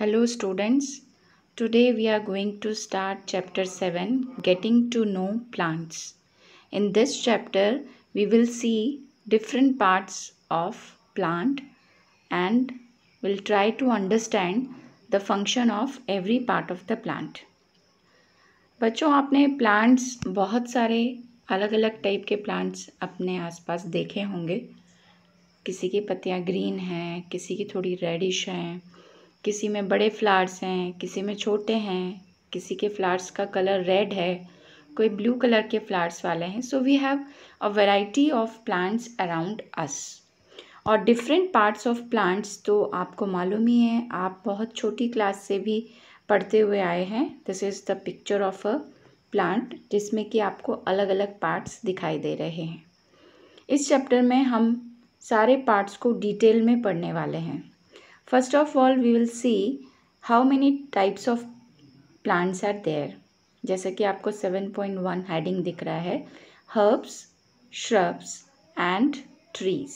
Hello students, today we are going to start chapter 7 getting to know plants. In this chapter we will see different parts of plant and will try to understand the function of every part of the plant. बच्चों आपने plants बहुत सारे अलग अलग type के plants अपने आसपास देखे होंगे किसी की पत्तियाँ ग्रीन हैं किसी की थोड़ी रेडिश हैं किसी में बड़े फ्लावर्स हैं किसी में छोटे हैं किसी के फ्लावर्स का कलर रेड है कोई ब्लू कलर के फ्लावर्स वाले हैं so we have a variety of plants around us और डिफरेंट पार्ट्स ऑफ प्लांट्स तो आपको मालूम ही है आप बहुत छोटी क्लास से भी पढ़ते हुए आए हैं this is the picture of a plant जिसमें कि आपको अलग अलग पार्ट्स दिखाई दे रहे हैं इस चैप्टर में हम सारे पार्ट्स को डिटेल में पढ़ने वाले हैं First of all, we will see how many types of plants are there. जैसे कि आपको 7.1 हेडिंग दिख रहा है हर्ब्स श्रब्स एंड ट्रीज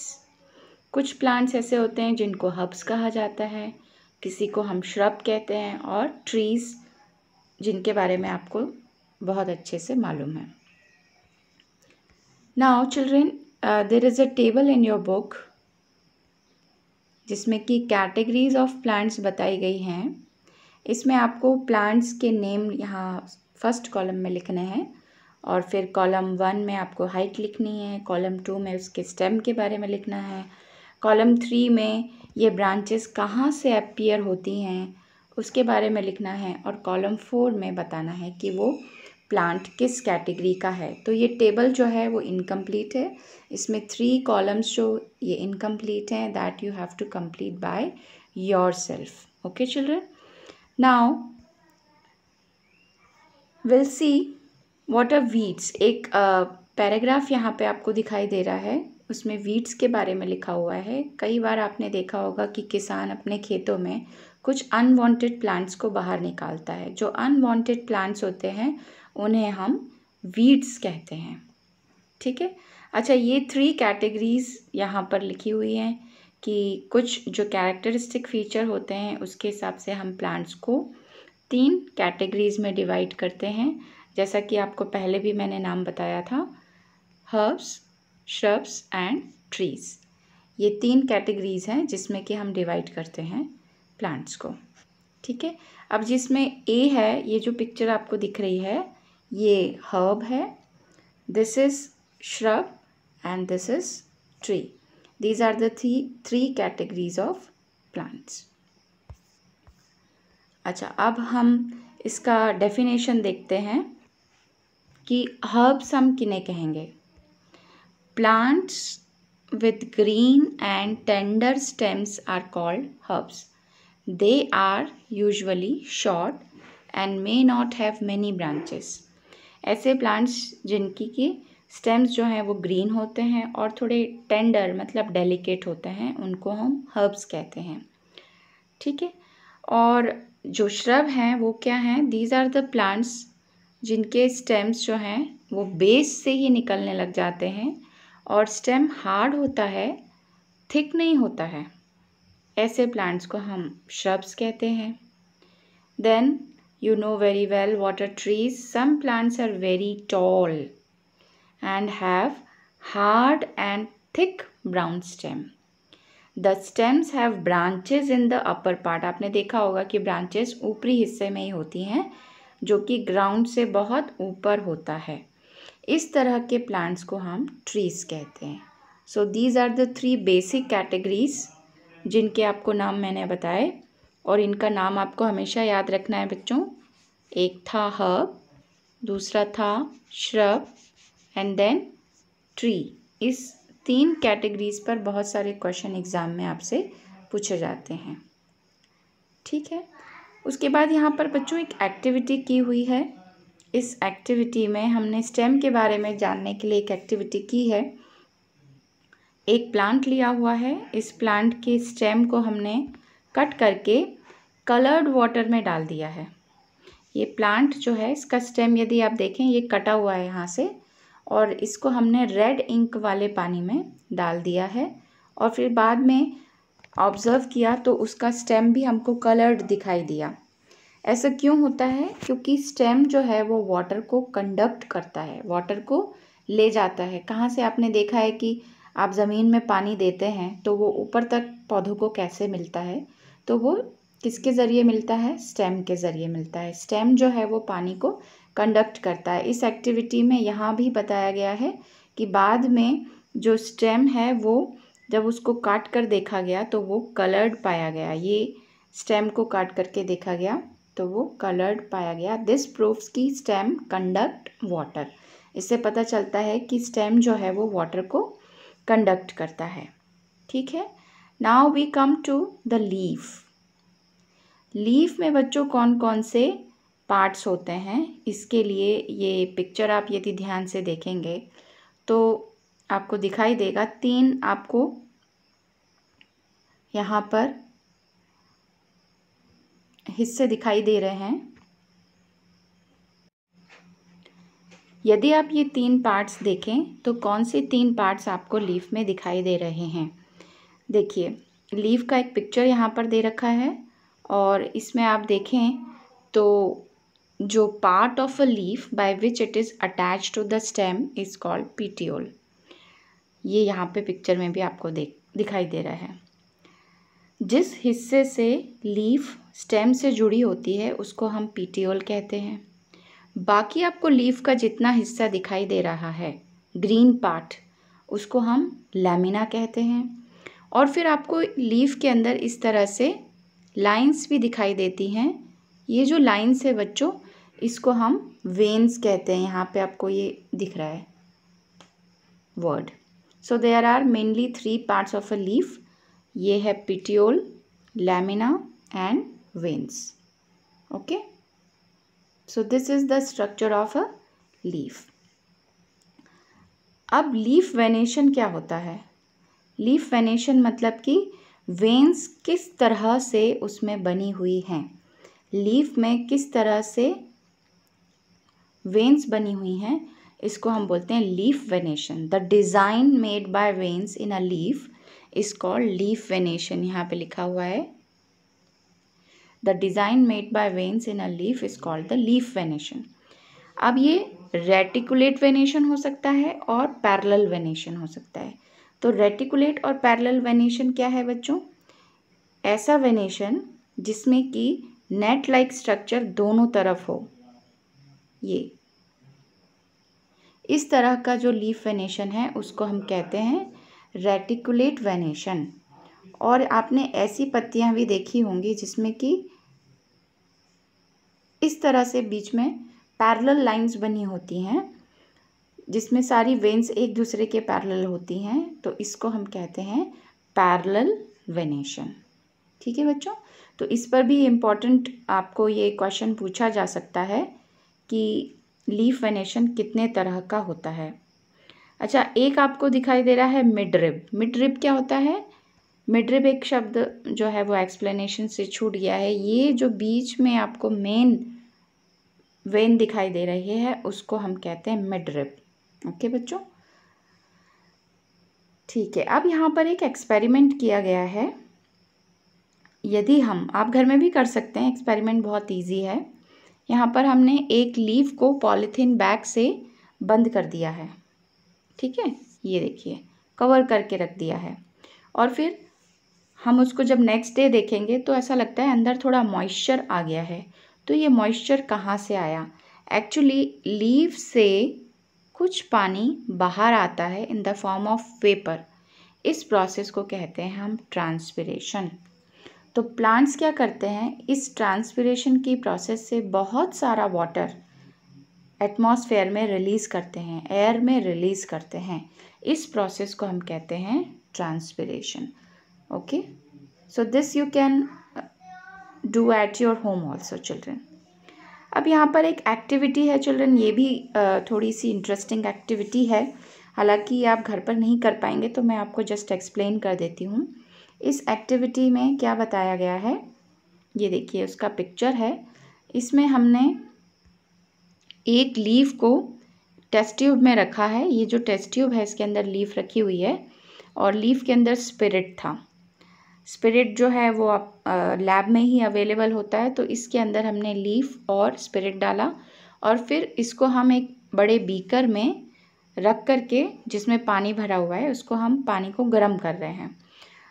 कुछ प्लांट्स ऐसे होते हैं जिनको हर्ब्स कहा जाता है किसी को हम श्रब कहते हैं और ट्रीज जिनके बारे में आपको बहुत अच्छे से मालूम है now children there is a table in your book जिसमें कि कैटेगरीज ऑफ प्लांट्स बताई गई हैं इसमें आपको प्लांट्स के नेम यहाँ फर्स्ट कॉलम में लिखने हैं और फिर कॉलम वन में आपको हाइट लिखनी है कॉलम टू में उसके स्टेम के बारे में लिखना है कॉलम थ्री में ये ब्रांचेस कहाँ से अपीयर होती हैं उसके बारे में लिखना है और कॉलम फोर में बताना है कि वो प्लांट किस कैटेगरी का है तो ये टेबल जो है वो इनकम्प्लीट है इसमें थ्री कॉलम्स जो ये इनकम्प्लीट हैं that you have to complete by yourself okay children now will see what are weeds एक पैराग्राफ uh, यहाँ पे आपको दिखाई दे रहा है उसमें वीड्स के बारे में लिखा हुआ है कई बार आपने देखा होगा कि किसान अपने खेतों में कुछ अनवांटेड प्लांट्स को बाहर निकालता है जो अनवांटेड प्लांट्स होते हैं उन्हें हम वीड्स कहते हैं ठीक है अच्छा ये थ्री कैटेगरीज़ यहाँ पर लिखी हुई हैं कि कुछ जो कैरेक्टरिस्टिक फ़ीचर होते हैं उसके हिसाब से हम प्लांट्स को तीन कैटेगरीज़ में डिवाइड करते हैं जैसा कि आपको पहले भी मैंने नाम बताया था हर्ब्स श्रब्स एंड ट्रीज़ ये तीन कैटेगरीज़ हैं जिसमें कि हम डिवाइड करते हैं प्लांट्स को ठीक है अब जिसमें ए है ये जो पिक्चर आपको दिख रही है ये हर्ब है this is shrub and this is tree these are the three categories of plants अच्छा अब हम इसका डेफिनेशन देखते हैं कि हर्ब्स हम किन्हें कहेंगे plants with green and tender stems are called herbs they are usually short and may not have many branches ऐसे प्लांट्स जिनकी की स्टेम्स जो हैं वो ग्रीन होते हैं और थोड़े टेंडर मतलब डेलिकेट होते हैं उनको हम हर्ब्स कहते हैं ठीक है और जो श्रब हैं वो क्या हैं दीज आर द प्लांट्स जिनके स्टेम्स जो हैं वो बेस से ही निकलने लग जाते हैं और स्टेम हार्ड होता है थिक नहीं होता है ऐसे प्लांट्स को हम श्रब्स कहते हैं then you know very well what are trees. Some plants are very tall and have hard and thick brown stem. the stems have branches in the upper part आपने देखा होगा कि branches ऊपरी हिस्से में ही होती हैं जो कि ground से बहुत ऊपर होता है इस तरह के प्लांट्स को हम ट्रीज कहते हैं so these are the three basic categories जिनके आपको नाम मैंने बताए और इनका नाम आपको हमेशा याद रखना है बच्चों एक था ह दूसरा था श्रब एंड देन ट्री इस तीन कैटेगरीज पर बहुत सारे क्वेश्चन एग्ज़ाम में आपसे पूछे जाते हैं ठीक है उसके बाद यहाँ पर बच्चों एक एक्टिविटी की हुई है इस एक्टिविटी में हमने स्टेम के बारे में जानने के लिए एक एक्टिविटी की है एक प्लांट लिया हुआ है इस प्लांट के स्टेम को हमने कट करके कलर्ड वाटर में डाल दिया है ये प्लांट जो है इसका स्टेम यदि आप देखें ये कटा हुआ है यहाँ से और इसको हमने रेड इंक वाले पानी में डाल दिया है और फिर बाद में ऑब्ज़र्व किया तो उसका स्टेम भी हमको कलर्ड दिखाई दिया ऐसा क्यों होता है क्योंकि स्टेम जो है वो वाटर को कंडक्ट करता है वाटर को ले जाता है कहाँ से आपने देखा है कि आप ज़मीन में पानी देते हैं तो वो ऊपर तक पौधों को कैसे मिलता है तो वो किसके ज़रिए मिलता है स्टेम के ज़रिए मिलता है स्टेम जो है वो पानी को कंडक्ट करता है इस एक्टिविटी में यहाँ भी बताया गया है कि बाद में जो स्टेम है वो जब उसको काट कर देखा गया तो वो कलर्ड पाया गया ये स्टेम को काट करके देखा गया तो वो कलर्ड पाया गया दिस प्रूफ्स की स्टेम कंडक्ट वाटर इससे पता चलता है कि स्टेम जो है वो वाटर को कंडक्ट करता है ठीक है now we come to the leaf leaf में बच्चों कौन कौन से पार्ट्स होते हैं इसके लिए ये पिक्चर आप यदि ध्यान से देखेंगे तो आपको दिखाई देगा तीन आपको यहाँ पर हिस्से दिखाई दे रहे हैं यदि आप ये तीन पार्ट्स देखें तो कौन से तीन पार्ट्स आपको लीफ में दिखाई दे रहे हैं देखिए लीव का एक पिक्चर यहाँ पर दे रखा है और इसमें आप देखें तो जो part of a leaf by which it is attach to the stem is called petiole ये यहाँ पे पिक्चर में भी आपको देख दिखाई दे रहा है जिस हिस्से से लीफ स्टेम से जुड़ी होती है उसको हम पीटीओल कहते हैं बाकी आपको लीफ का जितना हिस्सा दिखाई दे रहा है ग्रीन पार्ट उसको हम लैमिना कहते हैं और फिर आपको लीफ के अंदर इस तरह से लाइंस भी दिखाई देती हैं ये जो लाइंस है बच्चों इसको हम वेन्स कहते हैं यहाँ पे आपको ये दिख रहा है word so there are mainly three parts of a leaf ये है petiole lamina and veins okay so this is the structure of a leaf अब लीफ वेनेशन क्या होता है लीफ वेनेशन मतलब कि वेंस किस तरह से उसमें बनी हुई हैं लीफ में किस तरह से वेंस बनी हुई हैं इसको हम बोलते हैं leaf venation the design made by veins in a leaf is called leaf venation यहाँ पे लिखा हुआ है the design made by veins in a leaf is called the leaf venation अब ये रेटिकुलेट वेनेशन हो सकता है और पैरल वेनेशन हो सकता है तो रेटिकुलेट और पैरेलल वेनेशन क्या है बच्चों ऐसा वेनेशन जिसमें कि नेट लाइक स्ट्रक्चर दोनों तरफ हो ये इस तरह का जो लीफ वेनेशन है उसको हम कहते हैं रेटिकुलेट वेनेशन और आपने ऐसी पत्तियां भी देखी होंगी जिसमें कि इस तरह से बीच में पैरेलल लाइंस बनी होती हैं जिसमें सारी वेन्स एक दूसरे के पैरेलल होती हैं तो इसको हम कहते हैं पैरेलल वेनेशन ठीक है बच्चों तो इस पर भी इम्पॉर्टेंट आपको ये क्वेश्चन पूछा जा सकता है कि लीफ वेनेशन कितने तरह का होता है अच्छा एक आपको दिखाई दे रहा है मिडरिब मिडरिब क्या होता है मिडरिब एक शब्द जो है वो एक्सप्लेनेशन से छूट गया है ये जो बीच में आपको मेन वेन दिखाई दे रही है उसको हम कहते हैं मिडरिप ओके बच्चों ठीक है अब यहाँ पर एक एक्सपेरिमेंट किया गया है यदि हम आप घर में भी कर सकते हैं एक्सपेरिमेंट बहुत इजी है यहाँ पर हमने एक लीफ को पॉलीथीन बैग से बंद कर दिया है ठीक है ये देखिए कवर करके रख दिया है और फिर हम उसको जब नेक्स्ट डे देखेंगे तो ऐसा लगता है अंदर थोड़ा मॉइस्चर आ गया है तो ये मॉइस्चर कहाँ से आया एक्चुअली लीव से कुछ पानी बाहर आता है in the form of vapour इस प्रोसेस को कहते हैं हम ट्रांसपिरेशन तो प्लांट्स क्या करते हैं इस ट्रांसपिरेशन की प्रोसेस से बहुत सारा वाटर एटमॉस्फेयर में रिलीज़ करते हैं एयर में रिलीज़ करते हैं इस प्रोसेस को हम कहते हैं transpiration okay so this you can do at your home also children अब यहाँ पर एक एक्टिविटी है चिल्ड्रन ये भी थोड़ी सी इंटरेस्टिंग एक्टिविटी है हालांकि आप घर पर नहीं कर पाएंगे तो मैं आपको जस्ट एक्सप्लेन कर देती हूँ इस एक्टिविटी में क्या बताया गया है ये देखिए उसका पिक्चर है इसमें हमने एक लीव को टेस्ट ट्यूब में रखा है ये जो टेस्ट ट्यूब है इसके अंदर लीफ रखी हुई है और लीफ के अंदर स्पिरिट था स्पिरिट जो है वो आप लैब में ही अवेलेबल होता है तो इसके अंदर हमने लीफ और स्पिरिट डाला और फिर इसको हम एक बड़े बीकर में रख कर के जिसमें पानी भरा हुआ है उसको हम पानी को गर्म कर रहे हैं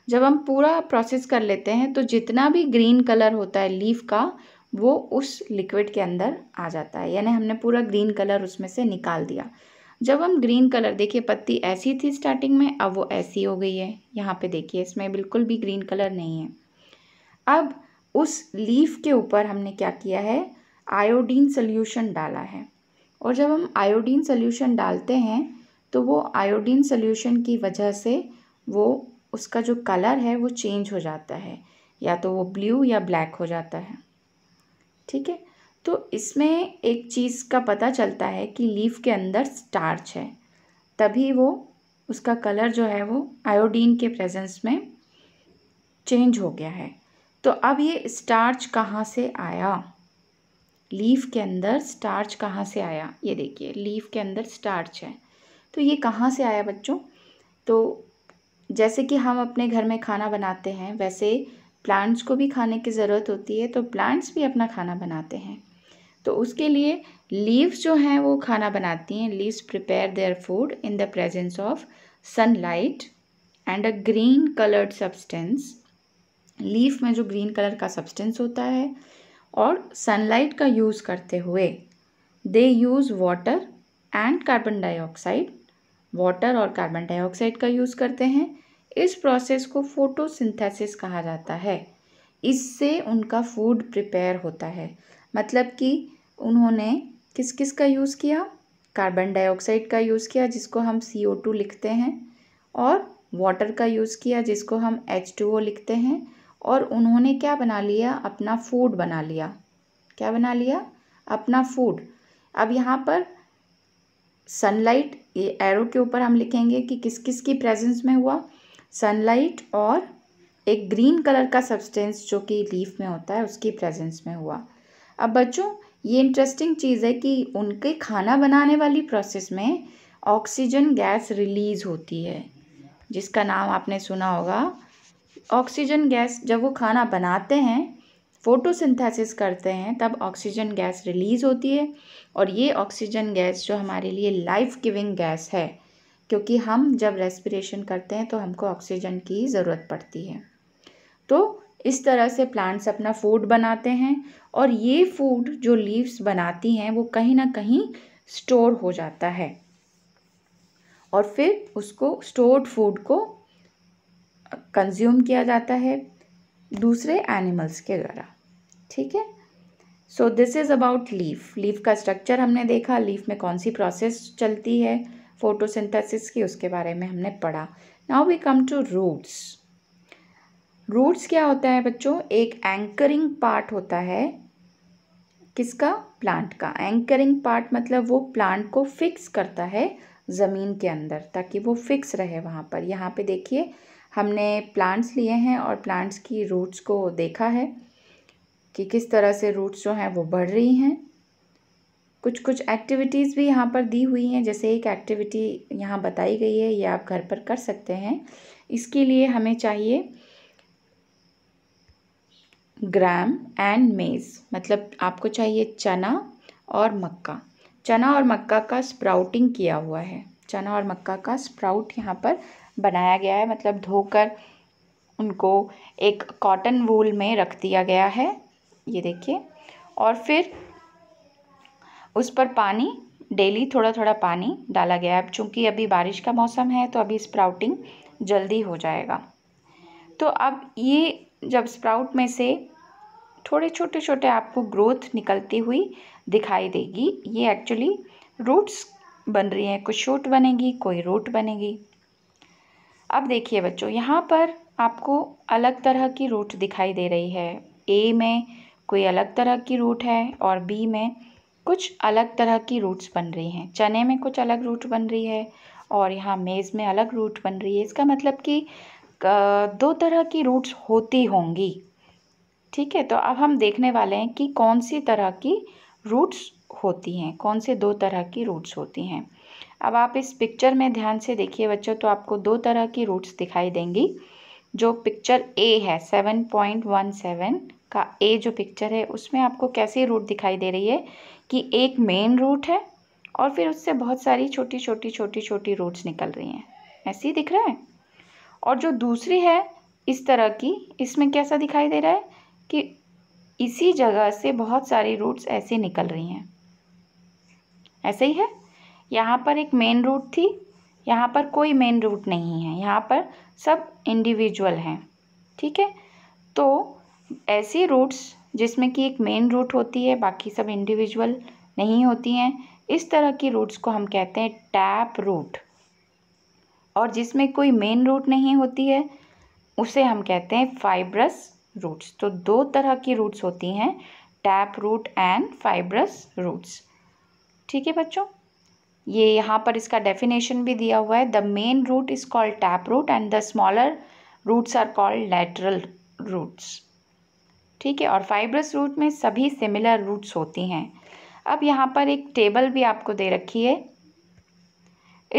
जब हम पूरा प्रोसेस कर लेते हैं तो जितना भी ग्रीन कलर होता है लीफ का वो उस लिक्विड के अंदर आ जाता है यानी हमने पूरा ग्रीन कलर उसमें से निकाल दिया जब हम ग्रीन कलर देखिए पत्ती ऐसी थी स्टार्टिंग में अब वो ऐसी हो गई है यहाँ पे देखिए इसमें बिल्कुल भी ग्रीन कलर नहीं है अब उस लीफ के ऊपर हमने क्या किया है आयोडीन सोल्यूशन डाला है और जब हम आयोडीन सोल्यूशन डालते हैं तो वो आयोडीन सोल्यूशन की वजह से वो उसका जो कलर है वो चेंज हो जाता है या तो वो ब्लू या ब्लैक हो जाता है ठीक है तो इसमें एक चीज़ का पता चलता है कि लीफ के अंदर स्टार्च है तभी वो उसका कलर जो है वो आयोडीन के प्रेजेंस में चेंज हो गया है तो अब ये स्टार्च कहाँ से आया लीफ के अंदर स्टार्च कहाँ से आया ये देखिए लीफ के अंदर स्टार्च है तो ये कहाँ से आया बच्चों तो जैसे कि हम अपने घर में खाना बनाते हैं वैसे प्लांट्स को भी खाने की ज़रूरत होती है तो प्लांट्स भी अपना खाना बनाते हैं तो उसके लिए लीव्स जो हैं वो खाना बनाती हैं leaves prepare their food in the presence of sunlight and a green coloured substance leaf में जो ग्रीन कलर का सब्सटेंस होता है और सनलाइट का यूज़ करते हुए they use water and carbon dioxide water और कार्बन डाइऑक्साइड का यूज़ करते हैं इस प्रोसेस को फोटोसिंथेसिस कहा जाता है इससे उनका फूड प्रिपेयर होता है मतलब कि उन्होंने किस किस का यूज़ किया कार्बन डाइऑक्साइड का यूज़ किया जिसको हम सी ओ टू लिखते हैं और वाटर का यूज़ किया जिसको हम एच टू ओ लिखते हैं और उन्होंने क्या बना लिया अपना फूड बना लिया क्या बना लिया अपना फूड अब यहाँ पर सनलाइट ये एरो के ऊपर हम लिखेंगे कि किस किस की प्रेजेंस में हुआ सनलाइट और एक ग्रीन कलर का सब्सटेंस जो कि लीफ में होता है उसकी प्रेजेंस में हुआ अब बच्चों ये इंटरेस्टिंग चीज़ है कि उनके खाना बनाने वाली प्रोसेस में ऑक्सीजन गैस रिलीज़ होती है जिसका नाम आपने सुना होगा ऑक्सीजन गैस जब वो खाना बनाते हैं फोटोसिंथेसिस करते हैं तब ऑक्सीजन गैस रिलीज़ होती है और ये ऑक्सीजन गैस जो हमारे लिए लाइफ गिविंग गैस है क्योंकि हम जब रेस्पिरेशन करते हैं तो हमको ऑक्सीजन की ज़रूरत पड़ती है तो इस तरह से प्लांट्स अपना फूड बनाते हैं और ये फूड जो लीव्स बनाती हैं वो कहीं ना कहीं स्टोर हो जाता है और फिर उसको स्टोर्ड फूड को कंज्यूम किया जाता है दूसरे एनिमल्स के द्वारा ठीक है so this is about leaf leaf का स्ट्रक्चर हमने देखा लीफ में कौन सी प्रोसेस चलती है फोटोसिंथेसिस की उसके बारे में हमने पढ़ा now we come to roots roots क्या होता है बच्चों एक एंकरिंग पार्ट होता है किसका प्लांट का एंकरिंग पार्ट मतलब वो प्लांट को फिक्स करता है ज़मीन के अंदर ताकि वो फिक्स रहे वहाँ पर यहाँ पे देखिए हमने प्लांट्स लिए हैं और प्लांट्स की रूट्स को देखा है कि किस तरह से रूट्स जो हैं वो बढ़ रही हैं कुछ कुछ एक्टिविटीज़ भी यहाँ पर दी हुई हैं जैसे एक एक्टिविटी यहाँ बताई गई है ये आप घर पर कर सकते हैं इसके लिए हमें चाहिए ग्राम एंड मेज़ मतलब आपको चाहिए चना और मक्का चना और मक्का का स्प्राउटिंग किया हुआ है चना और मक्का का स्प्राउट यहाँ पर बनाया गया है मतलब धोकर उनको एक कॉटन वूल में रख दिया गया है ये देखिए और फिर उस पर पानी डेली थोड़ा थोड़ा पानी डाला गया है चूँकि अभी बारिश का मौसम है तो अभी स्प्राउटिंग जल्दी हो जाएगा तो अब ये जब स्प्राउट में से थोड़े छोटे छोटे आपको ग्रोथ निकलती हुई दिखाई देगी ये एक्चुअली रूट्स बन रही हैं कुछ शूट बनेगी कोई रूट बनेगी अब देखिए बच्चों यहाँ पर आपको अलग तरह की रूट दिखाई दे रही है ए में कोई अलग तरह की रूट है और बी में कुछ अलग तरह की रूट्स बन रही हैं चने में कुछ अलग रूट बन रही है और यहाँ मेज़ में अलग रूट बन रही है इसका मतलब कि दो तरह की रूट्स होती होंगी ठीक है तो अब हम देखने वाले हैं कि कौन सी तरह की रूट्स होती हैं कौन से दो तरह की रूट्स होती हैं अब आप इस पिक्चर में ध्यान से देखिए बच्चों तो आपको दो तरह की रूट्स दिखाई देंगी जो पिक्चर ए है सेवन पॉइंट वन सेवन का ए जो पिक्चर है उसमें आपको कैसी रूट दिखाई दे रही है कि एक मेन रूट है और फिर उससे बहुत सारी छोटी छोटी छोटी छोटी रूट्स निकल रही हैं ऐसे ही दिख रहा है और जो दूसरी है इस तरह की इसमें कैसा दिखाई दे रहा है कि इसी जगह से बहुत सारी रूट्स ऐसे निकल रही हैं ऐसे ही है यहाँ पर एक मेन रूट थी यहाँ पर कोई मेन रूट नहीं है यहाँ पर सब इंडिविजुअल हैं ठीक है तो ऐसी रूट्स जिसमें कि एक मेन रूट होती है बाकी सब इंडिविजुअल नहीं होती हैं इस तरह की रूट्स को हम कहते हैं टैप रूट और जिसमें कोई मेन रूट नहीं होती है उसे हम कहते हैं फाइब्रस रूट्स तो दो तरह की रूट्स होती हैं tap root and fibrous roots ठीक है बच्चों ये यहाँ पर इसका डेफिनेशन भी दिया हुआ है the main root is called tap root and the smaller roots are called lateral roots ठीक है और फाइब्रस रूट में सभी सिमिलर रूट्स होती हैं अब यहाँ पर एक टेबल भी आपको दे रखी है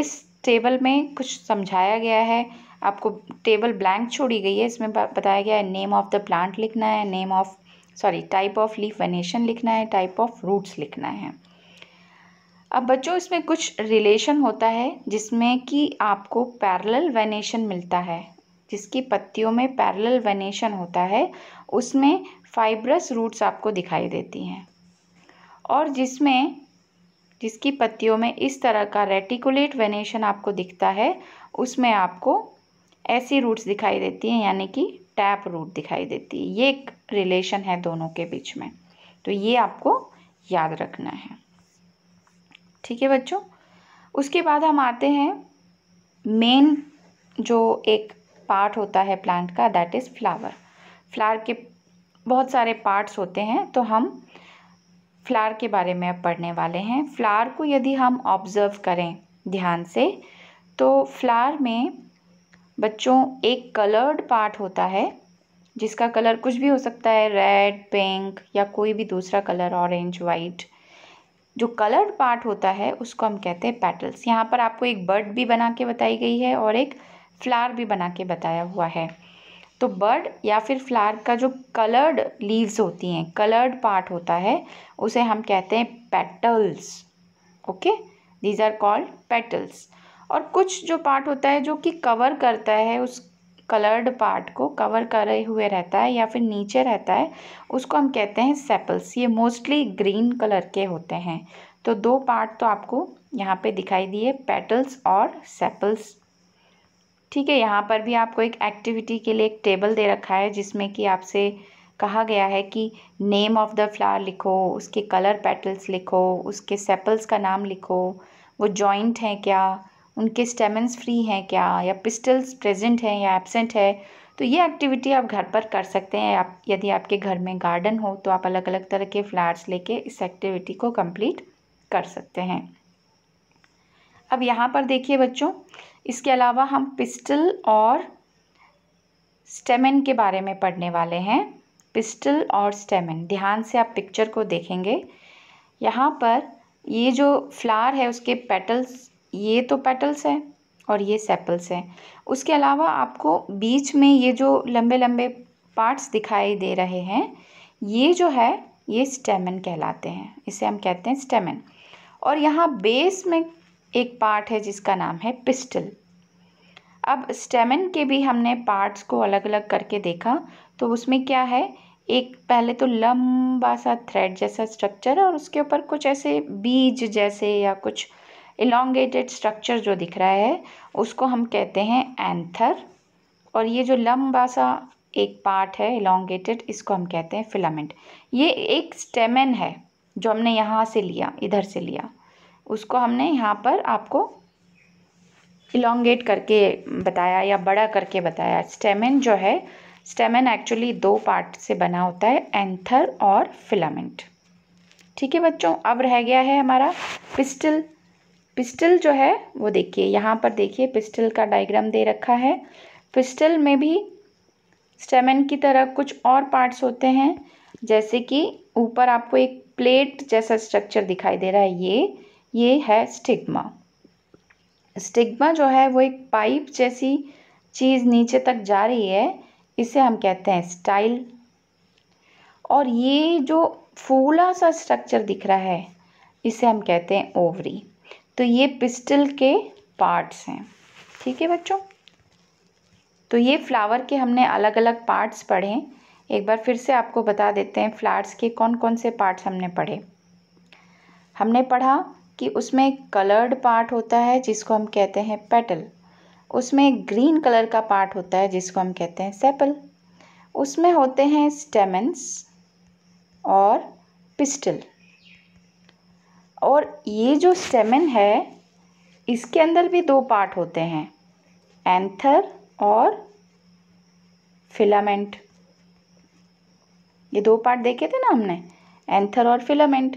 इस टेबल में कुछ समझाया गया है आपको टेबल ब्लैंक छोड़ी गई है इसमें बताया गया है नेम ऑफ़ द प्लांट लिखना है name of sorry type of leaf venation लिखना है टाइप ऑफ रूट्स लिखना है अब बच्चों इसमें कुछ रिलेशन होता है जिसमें कि आपको पैरेलल वेनेशन मिलता है जिसकी पत्तियों में पैरेलल वेनेशन होता है उसमें फाइब्रस रूट्स आपको दिखाई देती हैं और जिसमें जिसकी पत्तियों में इस तरह का रेटिकुलेट वेनेशन आपको दिखता है उसमें आपको ऐसी रूट्स दिखाई देती हैं यानी कि टैप रूट दिखाई देती है ये एक रिलेशन है दोनों के बीच में तो ये आपको याद रखना है ठीक है बच्चों उसके बाद हम आते हैं मेन जो एक पार्ट होता है प्लांट का दैट इज़ फ्लावर फ्लावर के बहुत सारे पार्ट्स होते हैं तो हम फ्लावर के बारे में अब पढ़ने वाले हैं फ्लावर को यदि हम ऑब्ज़र्व करें ध्यान से तो फ्लावर में बच्चों एक कलर्ड पार्ट होता है जिसका कलर कुछ भी हो सकता है रेड पिंक या कोई भी दूसरा कलर ऑरेंज वाइट जो कलर्ड पार्ट होता है उसको हम कहते हैं पेटल्स यहाँ पर आपको एक बर्ड भी बना के बताई गई है और एक फ्लावर भी बना के बताया हुआ है तो बर्ड या फिर फ्लावर का जो कलर्ड लीव्स होती हैं कलर्ड पार्ट होता है उसे हम कहते हैं petals okay these are called petals और कुछ जो पार्ट होता है जो कि कवर करता है उस कलर्ड पार्ट को कवर करे हुए रहता है या फिर नीचे रहता है उसको हम कहते हैं सेपल्स ये मोस्टली ग्रीन कलर के होते हैं तो दो पार्ट तो आपको यहाँ पे दिखाई दिए पेटल्स और सेपल्स ठीक है यहाँ पर भी आपको एक एक्टिविटी के लिए एक टेबल दे रखा है जिसमें कि आपसे कहा गया है कि नेम ऑफ़ द फ्लावर लिखो उसके कलर पेटल्स लिखो उसके सेपल्स का नाम लिखो वो जॉइंट हैं क्या उनके स्टेमेंस फ्री हैं क्या या पिस्टल्स प्रेजेंट हैं या एबसेंट है तो ये एक्टिविटी आप घर पर कर सकते हैं आप यदि आपके घर में गार्डन हो तो आप अलग अलग तरह के फ्लावर्स लेके इस एक्टिविटी को कंप्लीट कर सकते हैं अब यहाँ पर देखिए बच्चों इसके अलावा हम पिस्टल और स्टेमन के बारे में पढ़ने वाले हैं पिस्टल और स्टेमन ध्यान से आप पिक्चर को देखेंगे यहाँ पर ये जो फ्लावर है उसके पेटल्स ये तो पेटल्स है और ये सेपल्स है उसके अलावा आपको बीच में ये जो लंबे लंबे पार्ट्स दिखाई दे रहे हैं ये जो है ये स्टेमन कहलाते हैं इसे हम कहते हैं स्टेमन और यहाँ बेस में एक पार्ट है जिसका नाम है पिस्टल अब स्टेमन के भी हमने पार्ट्स को अलग अलग करके देखा तो उसमें क्या है एक पहले तो लंबा सा थ्रेड जैसा स्ट्रक्चर है और उसके ऊपर कुछ ऐसे बीज जैसे या कुछ इलांगेटेड स्ट्रक्चर जो दिख रहा है उसको हम कहते हैं एंथर और ये जो लंबा सा एक पार्ट है इलांगेटेड इसको हम कहते हैं फिलामेंट ये एक स्टेमन है जो हमने यहाँ से लिया इधर से लिया उसको हमने यहाँ पर आपको इलांगेट करके बताया या बड़ा करके बताया स्टेमन जो है स्टेमन एक्चुअली दो पार्ट से बना होता है एंथर और फिलामेंट ठीक है बच्चों अब रह गया है हमारा पिस्टल पिस्टल जो है वो देखिए यहाँ पर देखिए पिस्टल का डायग्राम दे रखा है पिस्टल में भी स्टेमन की तरह कुछ और पार्ट्स होते हैं जैसे कि ऊपर आपको एक प्लेट जैसा स्ट्रक्चर दिखाई दे रहा है ये ये है स्टिग्मा स्टिग्मा जो है वो एक पाइप जैसी चीज़ नीचे तक जा रही है इसे हम कहते हैं स्टाइल और ये जो फूला सा स्ट्रक्चर दिख रहा है इसे हम कहते हैं ओवरी तो ये पिस्टल के पार्ट्स हैं ठीक है बच्चों तो ये फ्लावर के हमने अलग अलग पार्ट्स पढ़े एक बार फिर से आपको बता देते हैं फ्लावर्स के कौन कौन से पार्ट्स हमने पढ़े हमने पढ़ा कि उसमें कलर्ड पार्ट होता है जिसको हम कहते हैं पेटल उसमें ग्रीन कलर का पार्ट होता है जिसको हम कहते हैं सेपल उसमें होते हैं स्टेमेंस और पिस्टल और ये जो सेमन है इसके अंदर भी दो पार्ट होते हैं एंथर और फिलामेंट ये दो पार्ट देखे थे ना हमने एंथर और फिलामेंट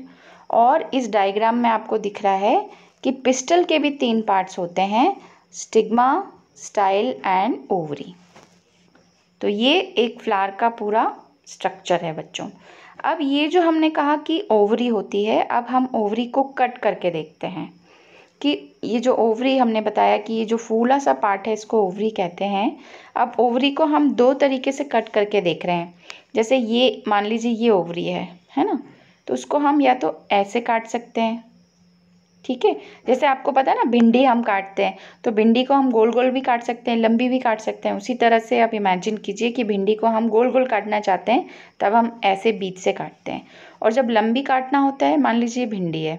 और इस डायग्राम में आपको दिख रहा है कि पिस्टल के भी तीन पार्ट्स होते हैं स्टिग्मा स्टाइल एंड ओवरी तो ये एक फ्लावर का पूरा स्ट्रक्चर है बच्चों अब ये जो हमने कहा कि ओवरी होती है अब हम ओवरी को कट करके देखते हैं कि ये जो ओवरी हमने बताया कि ये जो फूला सा पार्ट है इसको ओवरी कहते हैं अब ओवरी को हम दो तरीके से कट करके देख रहे हैं जैसे ये मान लीजिए ये ओवरी है है ना तो उसको हम या तो ऐसे काट सकते हैं ठीक है जैसे आपको पता है ना भिंडी हम काटते हैं तो भिंडी को हम गोल गोल भी काट सकते हैं लंबी भी काट सकते हैं उसी तरह से आप इमेजिन कीजिए कि भिंडी को हम गोल गोल काटना चाहते हैं तब हम ऐसे बीच से काटते हैं और जब लंबी काटना होता है मान लीजिए भिंडी है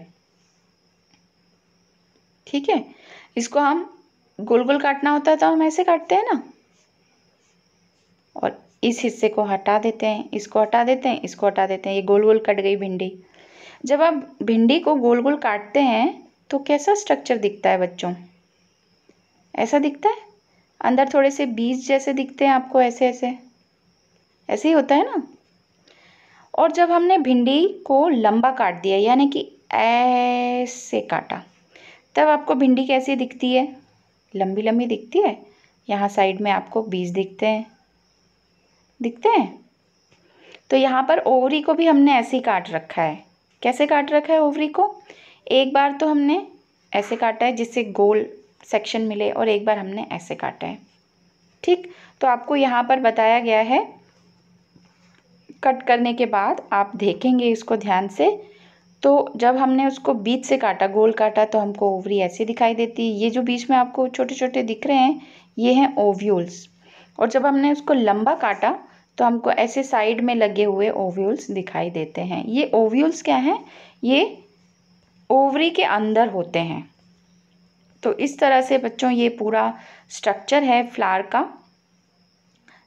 ठीक है इसको हम गोल गोल काटना होता है तो हम ऐसे काटते हैं ना और इस हिस्से को हटा देते हैं इसको हटा देते हैं इसको हटा देते हैं ये गोल गोल कट गई भिंडी जब आप भिंडी को गोल गोल काटते हैं तो कैसा स्ट्रक्चर दिखता है बच्चों ऐसा दिखता है अंदर थोड़े से बीज जैसे दिखते हैं आपको ऐसे ऐसे ऐसे ही होता है ना और जब हमने भिंडी को लंबा काट दिया यानी कि ऐसे काटा तब आपको भिंडी कैसी दिखती है लंबी लंबी दिखती है यहाँ साइड में आपको बीज दिखते हैं दिखते हैं तो यहाँ पर ओवरी को भी हमने ऐसे ही काट रखा है कैसे काट रखा है ओवरी को एक बार तो हमने ऐसे काटा है जिससे गोल सेक्शन मिले और एक बार हमने ऐसे काटा है ठीक तो आपको यहाँ पर बताया गया है कट करने के बाद आप देखेंगे इसको ध्यान से तो जब हमने उसको बीच से काटा गोल काटा तो हमको ओवरी ऐसे दिखाई देती है ये जो बीच में आपको छोटे छोटे दिख रहे हैं ये हैं ओव्यूल्स और जब हमने उसको लंबा काटा तो हमको ऐसे साइड में लगे हुए ओव्यूल्स दिखाई देते हैं ये ओव्यूल्स क्या हैं ये ओवरी के अंदर होते हैं तो इस तरह से बच्चों ये पूरा स्ट्रक्चर है फ्लावर का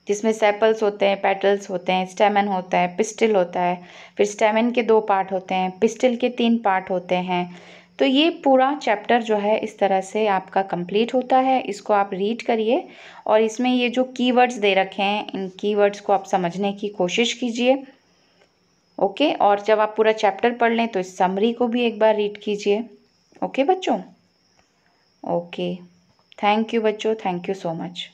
जिसमें सेपल्स होते हैं पेटल्स होते हैं स्टेमन होता है पिस्टिल होता है फिर स्टेमन के दो पार्ट होते हैं पिस्टिल के तीन पार्ट होते हैं तो ये पूरा चैप्टर जो है इस तरह से आपका कंप्लीट होता है इसको आप रीड करिए और इसमें ये जो कीवर्ड्स दे रखे हैं इन कीवर्ड्स को आप समझने की कोशिश कीजिए ओके और जब आप पूरा चैप्टर पढ़ लें तो इस समरी को भी एक बार रीड कीजिए ओके बच्चों ओके थैंक यू बच्चों थैंक यू सो मच